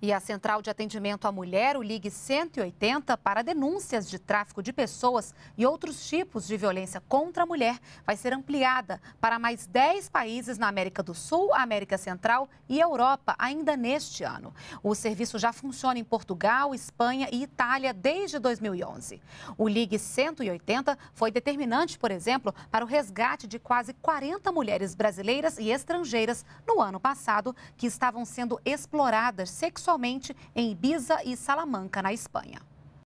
E a Central de Atendimento à Mulher, o Ligue 180, para denúncias de tráfico de pessoas e outros tipos de violência contra a mulher, vai ser ampliada para mais 10 países na América do Sul, América Central e Europa ainda neste ano. O serviço já funciona em Portugal, Espanha e Itália desde 2011. O Ligue 180 foi determinante, por exemplo, para o resgate de quase 40 mulheres brasileiras e estrangeiras no ano passado que estavam sendo exploradas sexualmente somente em Ibiza e Salamanca, na Espanha.